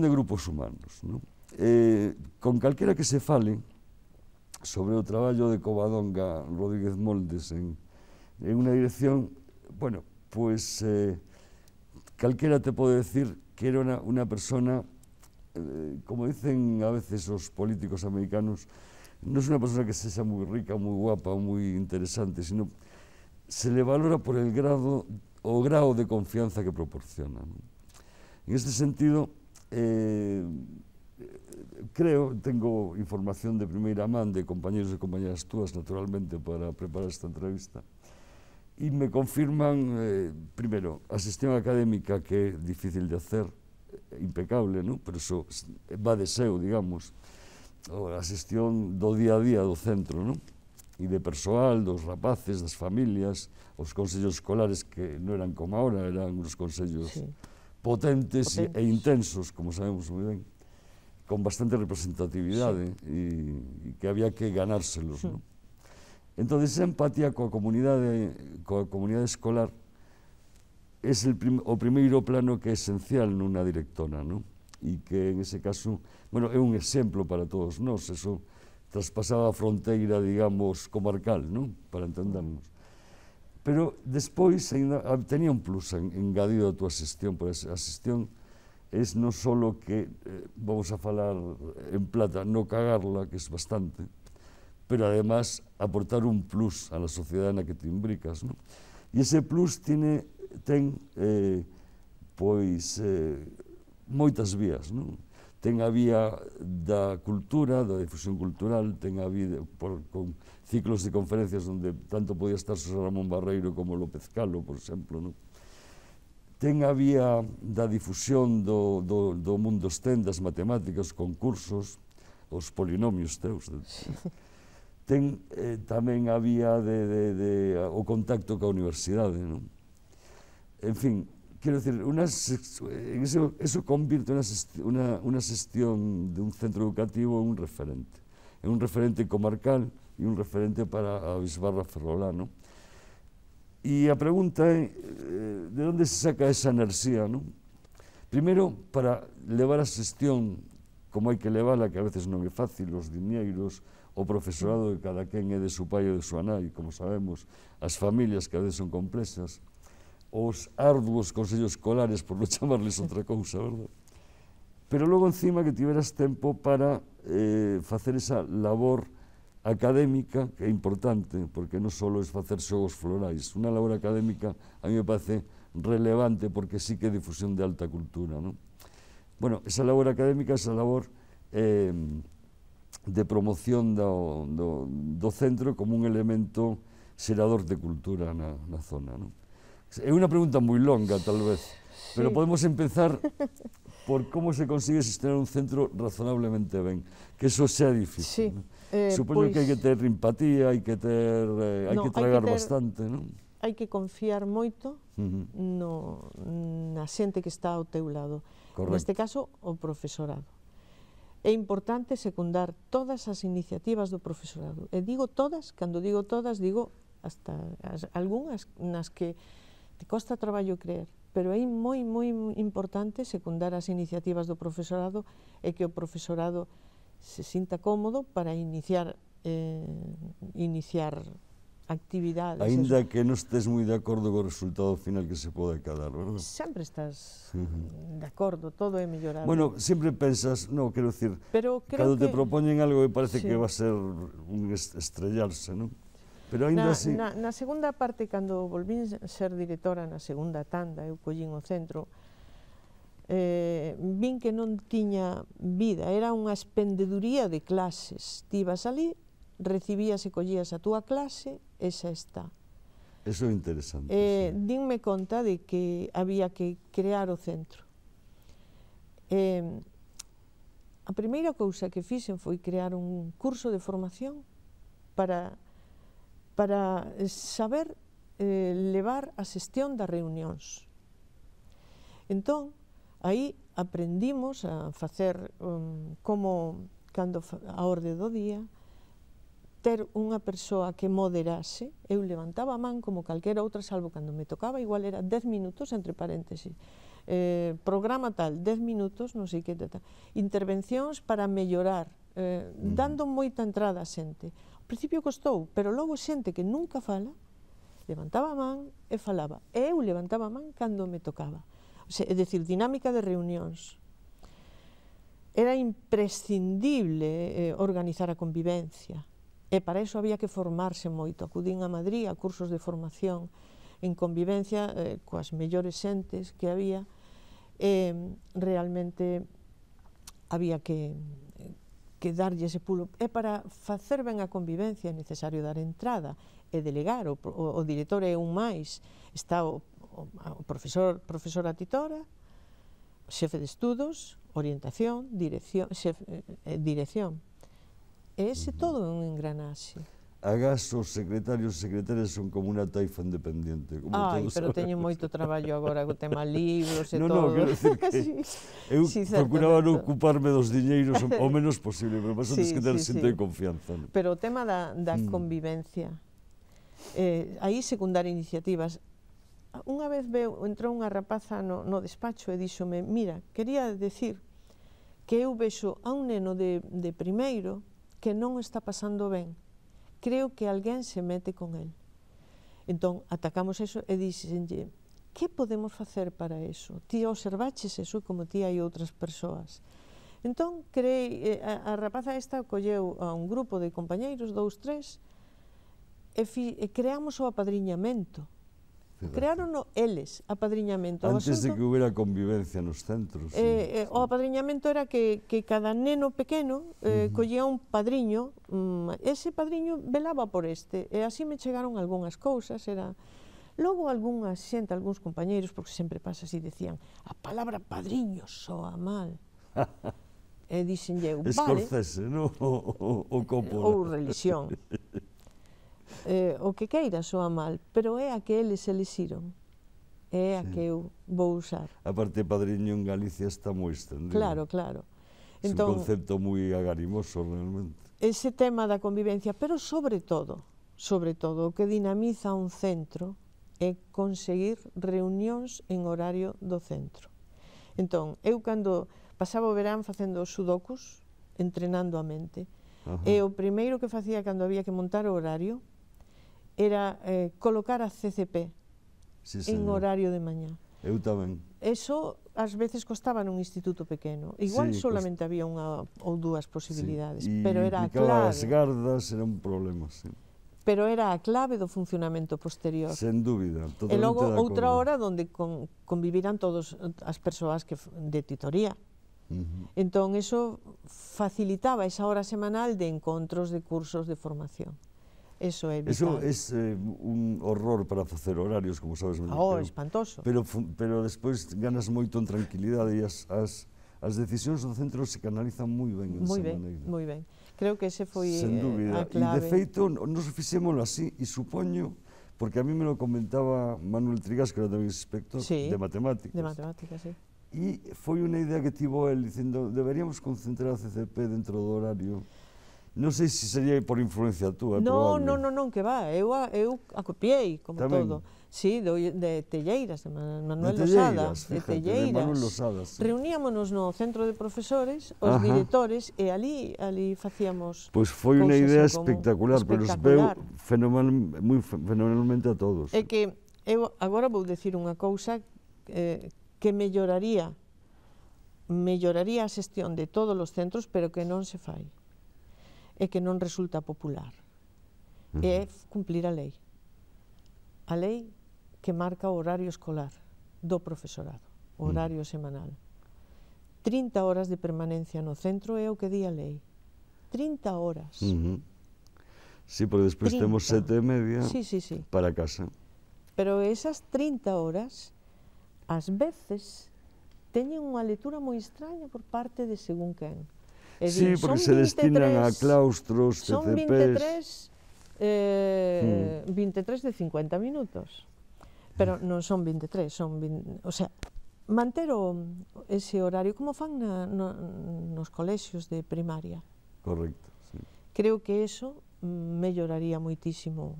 de grupos humanos. ¿no? Eh, con cualquiera que se fale sobre el trabajo de Covadonga Rodríguez Moldes en, una dirección, bueno, pues eh, calquera te pode decir que era una, una persona, eh, como dicen a veces os políticos americanos, non es unha persona que se xa moi rica, moi guapa, moi interesante, sino se le valora por el grado o grado de confianza que proporciona. ¿no? En este sentido, eh, creo, tengo información de primeira mano de compañeros e compañeras túas, naturalmente, para preparar esta entrevista, e me confirman, eh, primeiro, a xestión académica que é difícil de hacer, eh, impecable, non? pero eso va de seu, digamos, a xestión do día a día do centro, non? e de persoal, dos rapaces, das familias, os consellos escolares que non eran como ahora, eran uns consellos sí. potentes, potentes e intensos, como sabemos moi ben, con bastante representatividade sí. e, e que había que ganárselos, sí. Hmm. non? Entón, esa empatía coa comunidade, coa comunidade escolar é prim, o primeiro plano que é esencial nunha directora, non? E que, en ese caso, bueno, é un exemplo para todos nós, eso traspasaba a fronteira, digamos, comarcal, non? Para entendernos. Pero despois ainda ah, tenía un plus engadido a túa xestión, por a xestión é non só que eh, vamos a falar en plata, non cagarla, que é bastante, pero además aportar un plus a la sociedad en la que te imbricas. ¿no? E ese plus tiene, ten eh, pois eh, moitas vías, ¿no? Ten a vía da cultura, da difusión cultural, ten a vía por, con ciclos de conferencias onde tanto podía estar José Ramón Barreiro como López Calo, por exemplo, ¿no? Ten a vía da difusión do, do, do mundo estén, das matemáticas, concursos, os polinomios teus. De, ten, eh, había de, o contacto con universidades, En fin, quiero decir, eso, eso convirte una, una, de un centro educativo en un referente. en un referente comarcal y un referente para a Bisbarra Ferrolá, Y E a pregunta é, eh, de dónde se saca esa energía? Primero, primero para levar la xestión como hay que levala, que a veces no é fácil, los dineros, o profesorado de cada quen é de su pai e de súa nai, como sabemos, as familias que a veces son complexas, os arduos consellos escolares, por non chamarles outra cousa, verdad? Pero logo encima que tiveras tempo para eh, facer esa labor académica, que é importante, porque non só é facer xogos florais, unha labor académica a mí me parece relevante porque sí que é difusión de alta cultura, non? Bueno, esa labor académica, esa labor eh, de promoción do, do, do centro como un elemento xerador de cultura na, na zona. Non? É unha pregunta moi longa, tal vez, sí. pero podemos empezar por como se consigue sostener un centro razonablemente ben, que eso sea difícil. Sí. Eh, Supoño pois... que hai que pois ter empatía, hai que ter eh, hai no, que tragar hai que ter... bastante, non? Hai que confiar moito uh -huh. no na xente que está ao teu lado. Correcto. Neste caso, o profesorado é importante secundar todas as iniciativas do profesorado. E digo todas, cando digo todas, digo hasta as, algunhas nas que te costa traballo creer, pero é moi, moi importante secundar as iniciativas do profesorado e que o profesorado se sinta cómodo para iniciar eh, iniciar actividades. Ainda eso. que non estés moi de acordo co resultado final que se pode cadar, verdad? Sempre estás uh -huh. de acordo, todo é mellorado. Bueno, sempre pensas, no, quero dicir, Pero creo cando que... te propoñen algo que parece sí. que va a ser un estrellarse, non? Pero ainda na, así... Na, na segunda parte, cando volvín ser directora na segunda tanda, eu collín o centro, eh, vin que non tiña vida, era unha expendeduría de clases. Tibas ali, recibías e collías a túa clase, é xa está. Eso é interesante. Eh, sí. Dinme conta de que había que crear o centro. Eh, a primeira cousa que fixen foi crear un curso de formación para, para saber eh, levar a xestión das reunións. Entón, aí aprendimos a facer um, como cando a orde do día, ter unha persoa que moderase, eu levantaba a man como calquera outra, salvo cando me tocaba, igual era 10 minutos, entre paréntesis, eh, programa tal, 10 minutos, non sei que, tal, intervencións para mellorar, eh, dando moita entrada a xente. Ao principio costou, pero logo xente que nunca fala, levantaba a man e falaba. E eu levantaba a man cando me tocaba. O sea, é dicir, dinámica de reunións. Era imprescindible eh, organizar a convivencia E para iso había que formarse moito. Acudín a Madrid a cursos de formación en convivencia eh, coas mellores xentes que había. Eh, realmente había que, que darlle ese pulo. E para facer ben a convivencia é necesario dar entrada e delegar. O, o, o director é un máis. Está o, o, o profesor, profesora titora, xefe de estudos, orientación, dirección, xef, eh, eh dirección E ese todo é un engranaxe. Agas os secretarios e secretarias son como unha taifa independente. Como Ai, todos pero teño moito traballo agora co tema libros e no, todo. Non, non, quero que sí, eu sí, procuraba non ocuparme dos diñeiros o menos posible, pero vas sí, antes que ter sí, sinto sí. de confianza. No? Pero o tema da, da mm. convivencia, eh, aí secundar iniciativas. Unha vez veo, entrou unha rapaza no, no despacho e díxome, mira, quería decir que eu vexo a un neno de, de primeiro que non está pasando ben, creo que alguén se mete con el. Entón, atacamos eso e dixenlle, que podemos facer para eso? Ti observaches eso como ti hai outras persoas. Entón, crei, eh, a, a rapaza esta colleu a un grupo de compañeiros, dous, tres, e, fi, e creamos o apadriñamento crearon Creárono eles, apadriñamento. Antes asunto, de que hubiera convivencia nos centros. Eh, sí. eh, o apadriñamento era que, que cada neno pequeno eh, uh -huh. collía un padriño, mm, ese padriño velaba por este, e así me chegaron algunhas cousas, era... Logo algunha xente, algúns compañeiros, porque sempre pasa así, decían a palabra padriño soa mal. e dixenlle, vale... Escorcese, non? O, o, o Ou religión. eh, o que queira soa mal, pero é a que eles elixiron. É a sí. que eu vou usar. A parte padriño en Galicia está moi extendido. Claro, claro. Entón, un concepto moi agarimoso realmente. Ese tema da convivencia, pero sobre todo, sobre todo, o que dinamiza un centro é conseguir reunións en horario do centro. Entón, eu cando pasaba o verán facendo sudokus, entrenando a mente, Ajá. e o primeiro que facía cando había que montar o horario era eh, colocar a CCP sí, en horario de mañá. Eu tamén. Eso ás veces costaba nun instituto pequeno. Igual sí, solamente cost... había unha ou dúas posibilidades, sí, pero era a clave. as gardas era un problema, sí. Pero era a clave do funcionamento posterior. Sen dúbida, totalmente E logo outra hora onde con, convivirán todos as persoas que de titoría. Uh -huh. Entón, eso facilitaba esa hora semanal de encontros, de cursos, de formación. Eso é vital. Eso é eh, un horror para facer horarios, como sabes. Oh, pero, espantoso. Pero, pero despois ganas moito en tranquilidade e as, as, as decisións do centro se canalizan moi ben. Moi ben, moi ben. Creo que ese foi Sen eh, dúbida. a clave. E de feito, nos fixémoslo así e supoño porque a mí me lo comentaba Manuel Trigas, que era tamén inspector sí, de matemáticas. De matemáticas, sí. E foi unha idea que tivo el dicendo, deberíamos concentrar a CCP dentro do horario Non sei se sería por influencia túa, Non, Non, non, non, que va, eu, a, eu acopiei, como Tamén. todo. Sí, de, de Telleiras, de Manuel de Losada. fíjate, de Telleiras. De Manuel Losada, sí. Reuníamonos no centro de profesores, os Ajá. directores, e ali ali facíamos Pois pues foi unha idea espectacular, espectacular, pero os veu moi fenomenalmente a todos. É que eu agora vou decir unha cousa eh, que melloraría melloraría a xestión de todos os centros, pero que non se fai e que non resulta popular. Uh -huh. É cumplir a lei. A lei que marca o horario escolar do profesorado, o horario uh -huh. semanal. 30 horas de permanencia no centro é o que di a lei. 30 horas. Uh -huh. Sí, porque despois temos sete e media sí, sí, sí. para casa. Pero esas 30 horas, ás veces, teñen unha lectura moi extraña por parte de según quen sí, porque se 23, destinan a claustros, CCPs. Son 23, eh, mm. 23 de 50 minutos, pero non son 23, son 20, o sea, manter o, ese horario, como fan na, no, nos colexios de primaria. Correcto, sí. Creo que eso melloraría moitísimo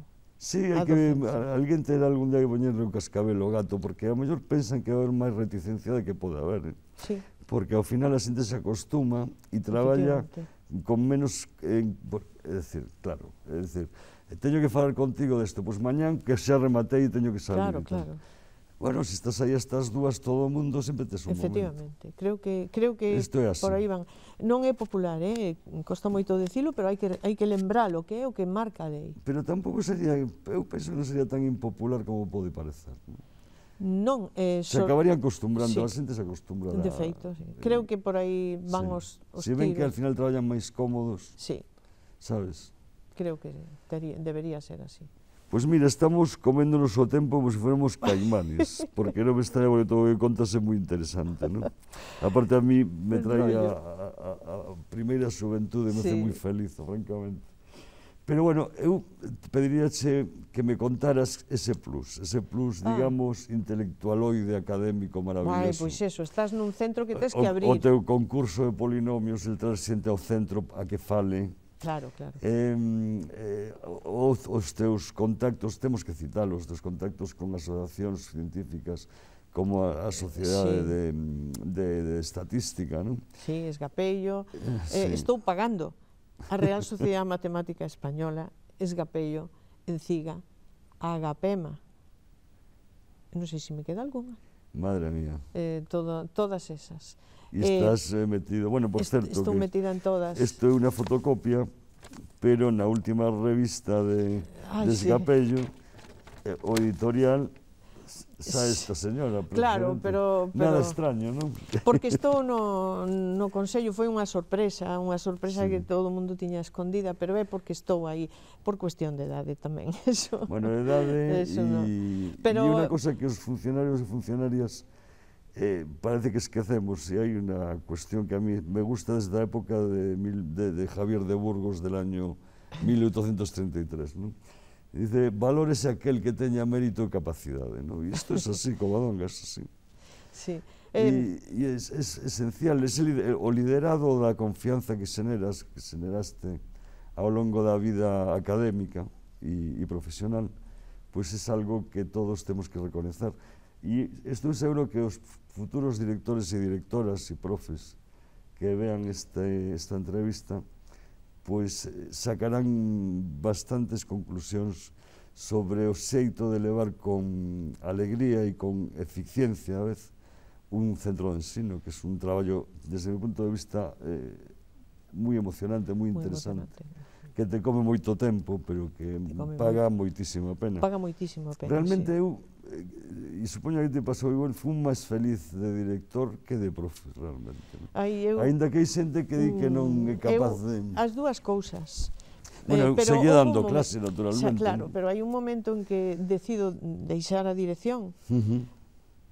Sí, hai que, alguén terá algún día que poñerle un cascabel ao gato, porque a mellor pensan que haber máis reticencia de que pode haber. Eh? Sí porque ao final a xente se acostuma e traballa con menos... é dicir, claro, é dicir, teño que falar contigo desto, pois mañán que xa rematei e teño que salir. Claro, claro. Bueno, se estás aí estas dúas, todo o mundo sempre tes un Efectivamente. momento. Creo que, creo que por aí van. Non é popular, eh? costa moito decilo, pero hai que, hai que lembralo, que é o que marca a lei. Pero tampouco sería, eu penso que non sería tan impopular como pode parecer. Non, eh, se acabaría acabarían acostumbrando, sí. a xente se acostumbra. De feito, sí. Eh, creo que por aí van sí. os, os Se si ven tiros. que al final traballan máis cómodos. Sí. Sabes? Creo que tería, debería ser así. Pois pues mira, estamos coméndonos o tempo como se fuéramos caimanes, porque non me estaría bueno todo que contase moi interesante, non? Aparte a mí me traía a, a, a primeira xuventude, me sí. hace moi feliz, francamente. Pero bueno, eu pediríache que me contaras ese plus, ese plus, ah. digamos, intelectualoide académico maravilloso. Vai, pois eso, estás nun centro que tes que abrir. O, o teu concurso de polinomios, el traer ao centro a que fale. Claro, claro. Eh, eh, os, os teus contactos, temos que citalos, os teus contactos con asociacións científicas, como a, a Sociedade sí. de, de, de Estatística, non? Sí, Esgapello. Eh, eh sí. Eh, estou pagando a Real sociedad Matemática Española, Esgapello, Enciga, Agapema. no sé si me queda alguna. Madre mía. Eh, todas esas. y eh, estás eh, metido, bueno, por cierto. Estoy metida en todas. Estoy es una fotocopia, pero en la última revista de, Esgapello, editorial Xa esta señora, Claro, pero, pero... Nada extraño, non? Porque estou no, no Consello, foi unha sorpresa, unha sorpresa sí. que todo o mundo tiña escondida, pero é porque estou aí, por cuestión de edade tamén, eso. Bueno, edade e, no. pero... e unha cosa que os funcionarios e funcionarias eh, parece que esquecemos, e hai unha cuestión que a mí me gusta desde a época de, de, de Javier de Burgos del año 1833, non? Dice, valores aquel que teña mérito e capacidade, ¿no? E isto é así, Covadonga, é así. Sí. Eh, e é, é esencial, el, o liderado da confianza que xeneras, que xeneraste ao longo da vida académica e, e profesional, pois é algo que todos temos que reconocer. E estou seguro que os futuros directores e directoras e profes que vean este, esta entrevista pois sacarán bastantes conclusións sobre o xeito de levar con alegría e con eficiencia a vez un centro de ensino, que é un traballo, desde o punto de vista, eh, moi emocionante, moi interesante. Emocionante. Que te come moito tempo, pero que paga moitísima pena. Paga moitísima pena, Realmente sí. eu e eh, supoño que te pasou igual, fun máis feliz de director que de profe, realmente. Ai, eu... Ainda que hai xente que di que non é mm, capaz eu, de... As dúas cousas. Eh, bueno, eh, pero seguía dando momento, clase, naturalmente. Xa, claro, ¿no? pero hai un momento en que decido deixar a dirección, uh -huh.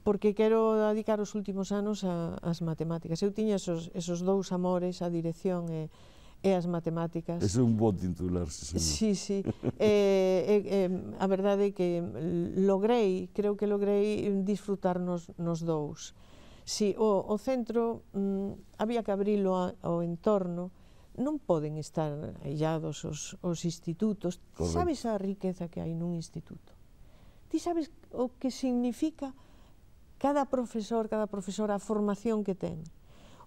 porque quero dedicar os últimos anos ás matemáticas. Eu tiña esos, esos dous amores, a dirección e... Eh, e as matemáticas. é un bo titular, se Sí, sí. eh, eh, eh a verdade é que logrei, creo que logrei disfrutar nos, nos dous. Si sí, o, o centro mm, había que abrilo ao entorno, non poden estar aillados os, os institutos. Correcto. Sabes a riqueza que hai nun instituto? Ti sabes o que significa cada profesor, cada profesora, a formación que ten?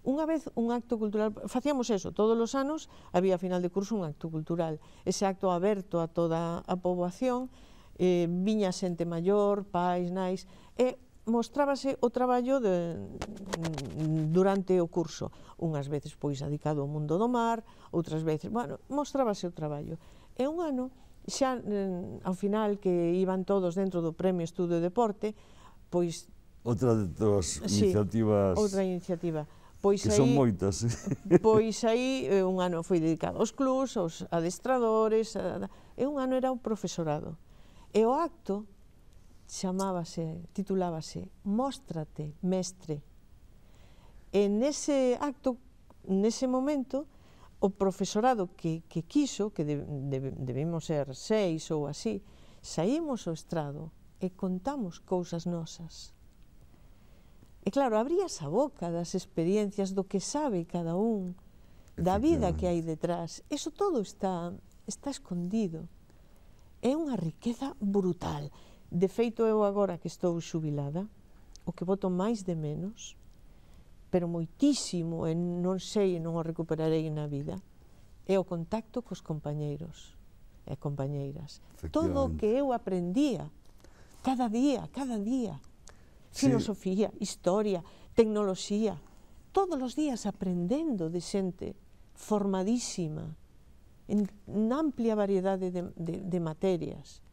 Unha vez un acto cultural, facíamos eso, todos os anos había a final de curso un acto cultural, ese acto aberto a toda a poboación, eh, viña xente maior, pais, nais, e mostrábase o traballo de, mm, durante o curso. Unhas veces, pois, adicado ao mundo do mar, outras veces, bueno, mostrábase o traballo. E un ano, xa eh, ao final que iban todos dentro do Premio Estudio Deporte, pois... Outra das sí, iniciativas... Outra iniciativa Pois que aí, son moitas. Pois aí eh, un ano foi dedicado aos clubs, aos adestradores, a, e un ano era o profesorado. E o acto chamábase, titulábase Móstrate, mestre. E nese acto, nese momento, o profesorado que, que quiso, que de, de, debimos ser seis ou así, saímos ao estrado e contamos cousas nosas E claro, abrías a boca das experiencias do que sabe cada un, da vida que hai detrás. Eso todo está, está escondido. É unha riqueza brutal. De feito, eu agora que estou xubilada, o que voto máis de menos, pero moitísimo, e non sei e non o recuperarei na vida, é o contacto cos compañeiros e compañeiras. Todo o que eu aprendía, cada día, cada día filosofía, sí. historia, tecnoloxía, todos os días aprendendo de xente formadísima en unha amplia variedade de, de, de materias.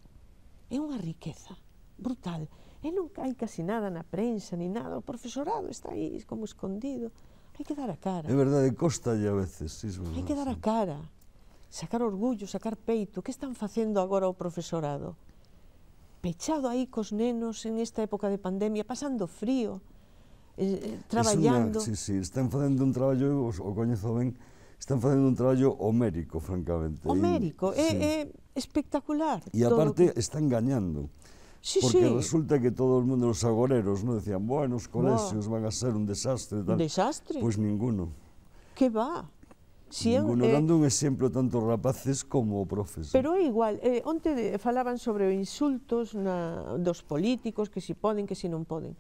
É unha riqueza brutal. E eh, non hai casi nada na prensa, ni nada. O profesorado está aí como escondido. Hai que dar a cara. É verdade, costa a veces. Sí, verdade, hai que dar a cara. Sacar orgullo, sacar peito. Que están facendo agora o profesorado? pechado aí cos nenos en esta época de pandemia, pasando frío, eh, traballando. Eh, es una, sí, sí, están facendo un traballo, os, o coñezo ben, están facendo un traballo homérico, francamente. Homérico, é, sí. é espectacular. E aparte que... están gañando. Sí, porque sí. resulta que todo o mundo, os agoreros, no decían, bueno, os colexios van a ser un desastre. Tal. Desastre. Pois pues ninguno. Que va? Si Ninguno eh, dando un exemplo tanto rapaces como profes. Pero é igual, eh, onte de, falaban sobre insultos na, dos políticos, que si poden, que si non poden.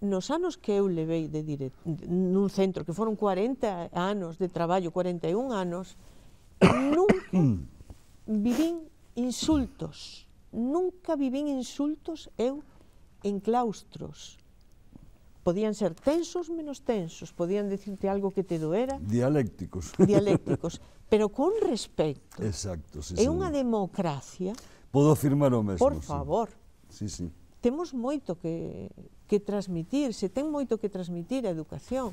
Nos anos que eu levei de direct, nun centro, que foron 40 anos de traballo, 41 anos, nunca vivín insultos, nunca vivín insultos eu en claustros, podían ser tensos menos tensos, podían decirte algo que te doera. Dialécticos. Dialécticos, pero con respecto. Exacto, sí, É unha democracia. Podo afirmar o mesmo. Por favor. Sí, sí. Temos moito que, que transmitir, se ten moito que transmitir a educación.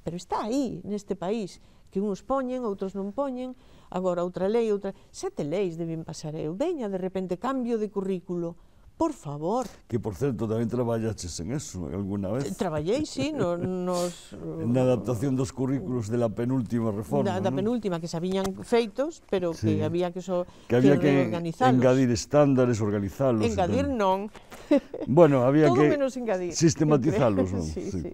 Pero está aí, neste país, que uns poñen, outros non poñen, agora outra lei, outra... Sete leis deben pasar eu. Veña, de repente, cambio de currículo Por favor. Que, por certo, tamén traballaches en eso eh, alguna vez. Traballei, sí, no, nos... Na adaptación dos currículos de la penúltima reforma, Da, da ¿no? penúltima, que se habían feitos, pero sí. que había que, so, que, había que, que engadir estándares, organizalos. Engadir non. Bueno, había Todo que menos engadir. sistematizalos, non? sí, sí. sí.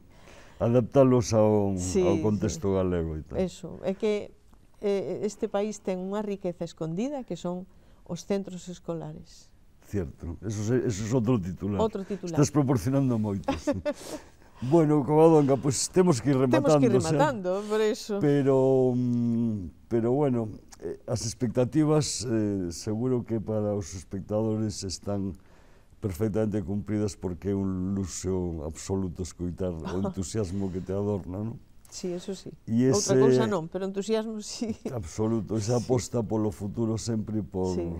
Adaptalos ao, sí, ao contexto sí. galego e tal. Eso, é que eh, este país ten unha riqueza escondida que son os centros escolares Cierto, eso, é, eso é outro titular. Outro titular. Estás proporcionando moitos. bueno, Covadonga, pois pues, temos que ir rematando. Temos que ir rematando, xa, por eso. Pero, mm, pero bueno, eh, as expectativas eh, seguro que para os espectadores están perfectamente cumpridas porque é un luxo absoluto escoitar o entusiasmo que te adorna, non? Sí, eso sí. Y ese, Outra cousa non, pero entusiasmo sí. Absoluto, esa aposta sí. polo futuro sempre por... Sí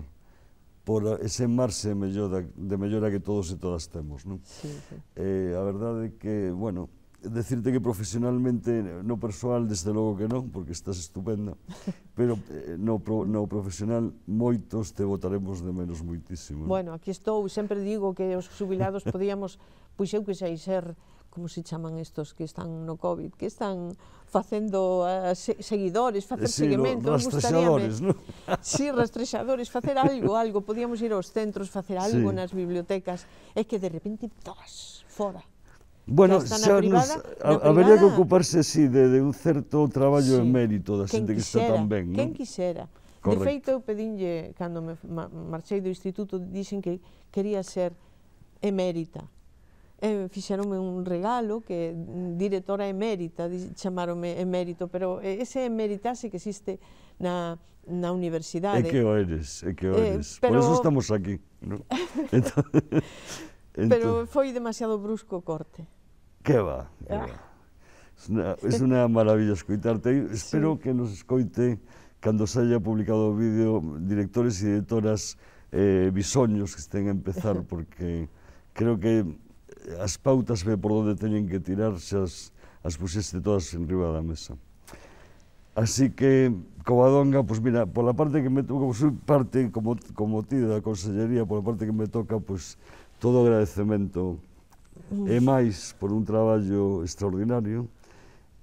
por ese marxe mellora, de mellora que todos e todas temos. Non? Sí, sí. Eh, a verdade é que, bueno, decirte que profesionalmente no persoal desde logo que non, porque estás estupenda, pero eh, no, pro, no profesional moitos te votaremos de menos moitísimo. Bueno, aquí estou, sempre digo que os jubilados podíamos, pois eu que sei ser como se chaman estos que están no COVID, que están facendo uh, seguidores, facer eh, sí, seguimento, no, rastrexadores, no? Sí, rastrexadores, facer algo, algo, podíamos ir aos centros, facer algo sí. nas bibliotecas, é que de repente, tos, fora. Bueno, xa nos, a, habería que ocuparse así de, de un certo traballo sí. mérito da xente que está tan ben. Quen non? quixera. Correcto. De feito, eu pedinlle, cando me marchei do instituto, dixen que quería ser emérita. E fixeronme un regalo que mm, directora emérita, chamarome emérito, pero ese emeritase que existe na, na universidade. É que o eres, é que o eh, eres. pero... Por eso estamos aquí. ¿no? Entón... Pero foi demasiado brusco o corte. Que va, que ah. Es una, es una maravilla escoitarte. Espero sí. que nos escoite cando se haya publicado o vídeo directores e directoras eh, bisoños que estén a empezar, porque creo que as pautas ve por onde teñen que tirarse as, as puseste todas en riba da mesa. Así que, Covadonga, pues mira, por la parte que me toca, como soy parte, como, como ti da Consellería, por la parte que me toca, pues todo agradecemento e máis por un traballo extraordinario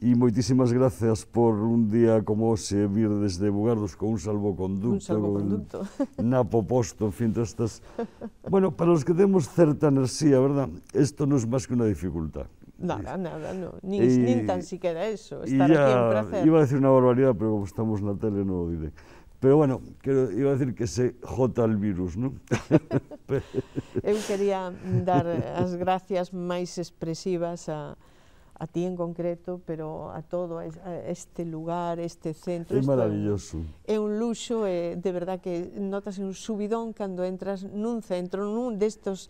e moitísimas gracias por un día como se vir desde Bugardos con un salvoconducto, un salvoconducto. Con, na poposto, en fin, estas... Bueno, para os que temos certa enerxía, verdad, isto non é máis que unha dificultad. Nada, nada, no. nin, e, nin tan siquera eso, estar ya, aquí en placer. Iba a decir unha barbaridade, pero como estamos na tele non o diré. Pero bueno, quero, iba a decir que se jota el virus, non? Eu quería dar as gracias máis expresivas a, a ti en concreto, pero a todo a este lugar, este centro. É maravilloso. É un luxo, é, de verdad que notas un subidón cando entras nun centro, nun destos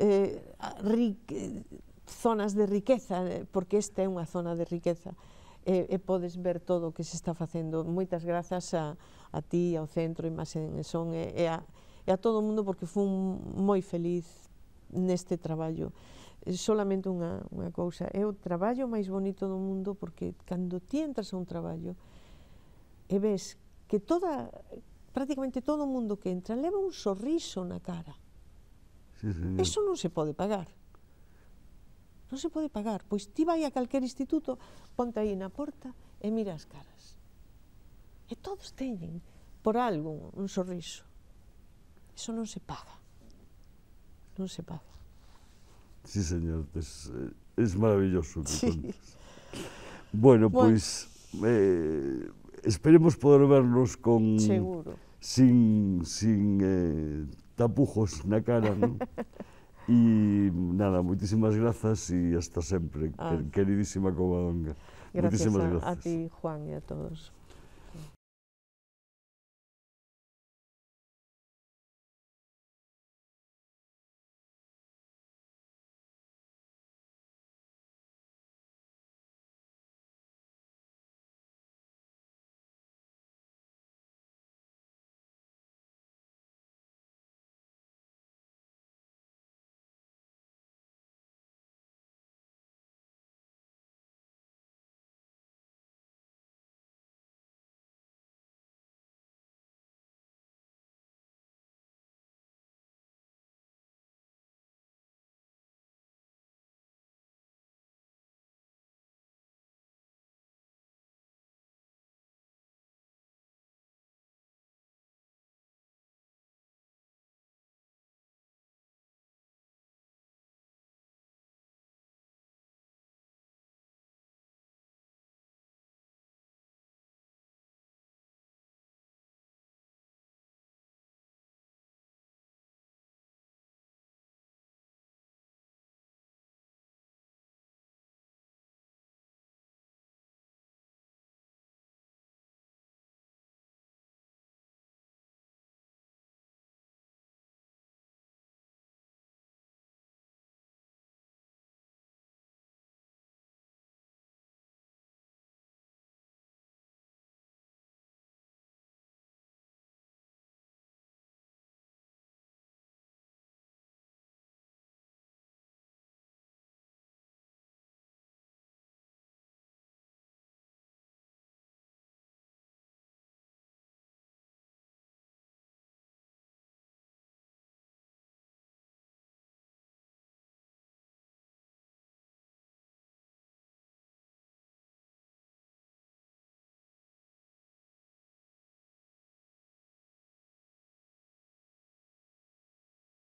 eh, ric, zonas de riqueza, eh, porque esta é unha zona de riqueza e, e podes ver todo o que se está facendo. Moitas grazas a, a ti, ao centro e máis en son e, e a, e a todo o mundo porque fun moi feliz neste traballo. Eh, solamente unha, unha cousa, é o traballo máis bonito do mundo porque cando ti entras a un traballo e ves que toda, prácticamente todo o mundo que entra leva un sorriso na cara. Sí, sí. Eso non se pode pagar. Non se pode pagar. Pois ti vai a calquer instituto, ponte aí na porta e mira as caras. E todos teñen, por algo, un sorriso. Eso no se paga. No se paga. Sí, señor, es, eh, maravilloso. sí. Bueno, pues eh, esperemos poder vernos con... Sin, sin eh, tapujos na cara, ¿no? y nada, muchísimas gracias y hasta siempre, ah. queridísima comadonga. Gracias, gracias a ti, Juan, y a todos.